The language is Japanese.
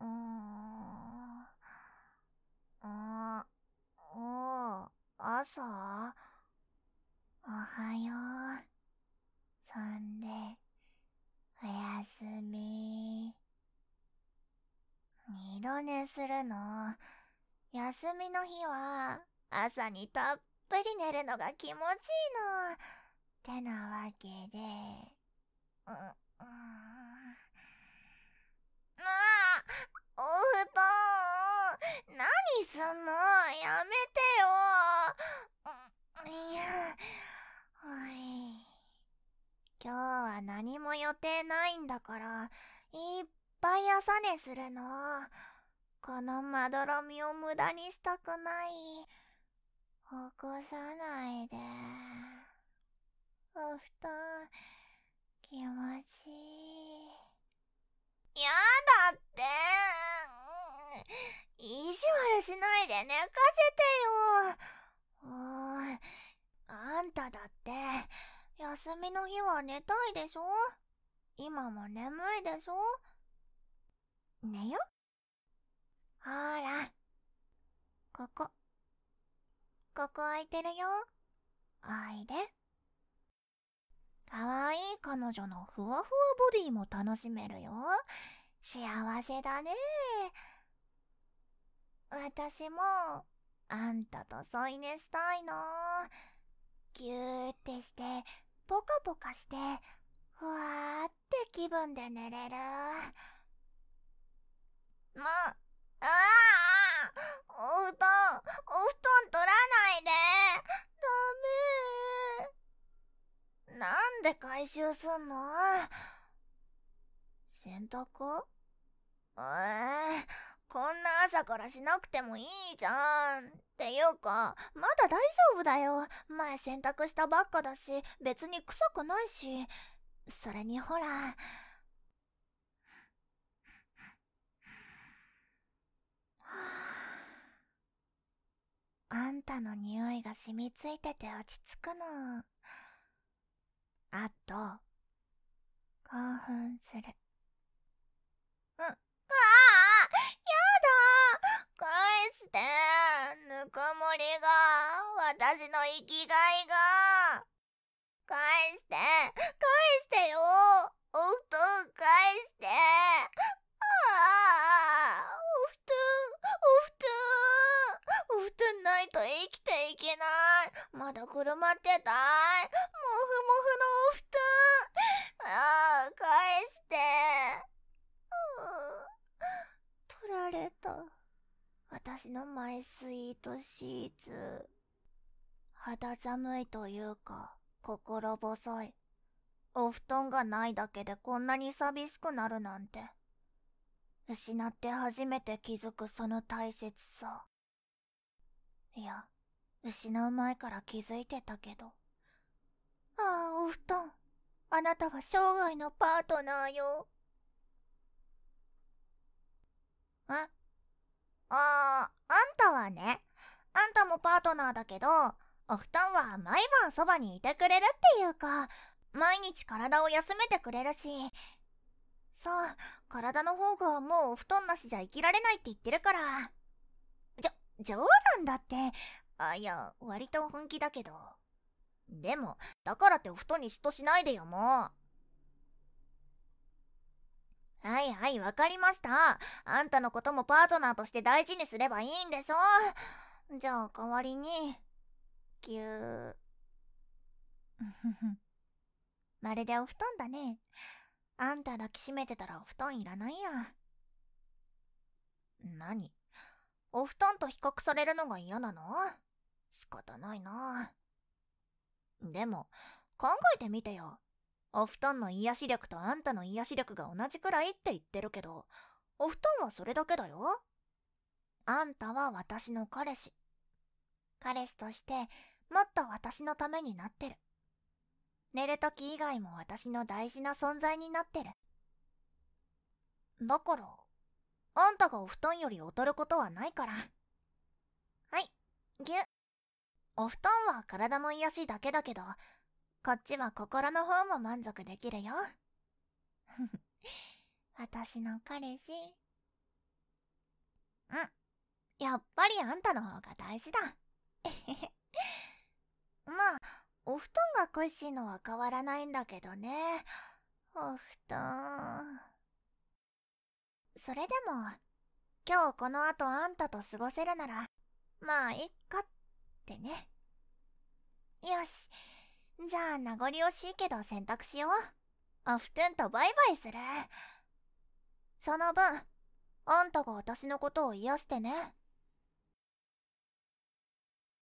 うーん。あ、お朝おはよう。そんで、おやすみ。二度寝するの。休みの日は、朝にたっぷり寝るのが気持ちいいの。ってなわけで、うん。何も予定ないんだから、いっぱい朝寝するの。このまどろみを無駄にしたくない。起こさないで。お布団、気持ちいい。やだって意地悪しないで寝かせてよ。おー、あんただって、休みの日は寝たいでしょ今も眠いでしょ寝よほーら。ここ。ここ空いてるよ。おいで。かわいい彼女のふわふわボディも楽しめるよ。幸せだね。私も、あんたと添い寝したいな。ぎゅーってして、ポカポカしてふわーって気分で寝れるまああお布団お布団取らないでダメなんで回収すんの洗濯ええーこんな朝からしなくてもいいじゃん。っていうか、まだ大丈夫だよ。前洗濯したばっかだし、別に臭くないし。それにほら。あんたの匂いが染みついてて落ち着くの。あと、興奮する。私の生きがいが。返して、返してよ。お布団返して。ああ、お布団、お布団。お布団ないと生きていけない。まだくるまってたい。もふもふのお布団。ああ、返して。う取られた。私のマイスイートシーツ。肌寒いというか、心細い。お布団がないだけでこんなに寂しくなるなんて。失って初めて気づくその大切さ。いや、失う前から気づいてたけど。ああ、お布団。あなたは生涯のパートナーよ。えああ、あんたはね、あんたもパートナーだけど、お布団は毎晩そばにいてくれるっていうか、毎日体を休めてくれるし。そう、体の方がもうお布団なしじゃ生きられないって言ってるから。じょ、冗談だって。あ、いや、割と本気だけど。でも、だからってお布団に嫉妬しないでよ、もう。はいはい、わかりました。あんたのこともパートナーとして大事にすればいいんでしょじゃあ、代わりに。きゅー まるでお布団だね。あんた抱きしめてたらお布団いらないや。何お布団と比較されるのが嫌なの仕方ないな。でも、考えてみてよ。お布団の癒し力とあんたの癒し力が同じくらいって言ってるけど、お布団はそれだけだよ。あんたは私の彼氏。彼氏としてもっと私のためになってる。寝る時以外も私の大事な存在になってる。だから、あんたがお布団より劣ることはないから。はい、ぎゅ。お布団は体の癒しだけだけど、こっちは心の方も満足できるよ。私の彼氏。うん。やっぱりあんたの方が大事だ。えへへ。まあお布団が恋しいのは変わらないんだけどねお布団それでも今日この後あんたと過ごせるならまあいっかってねよしじゃあ名残惜しいけど洗濯しようお布団とバイバイするその分あんたが私のことを癒してね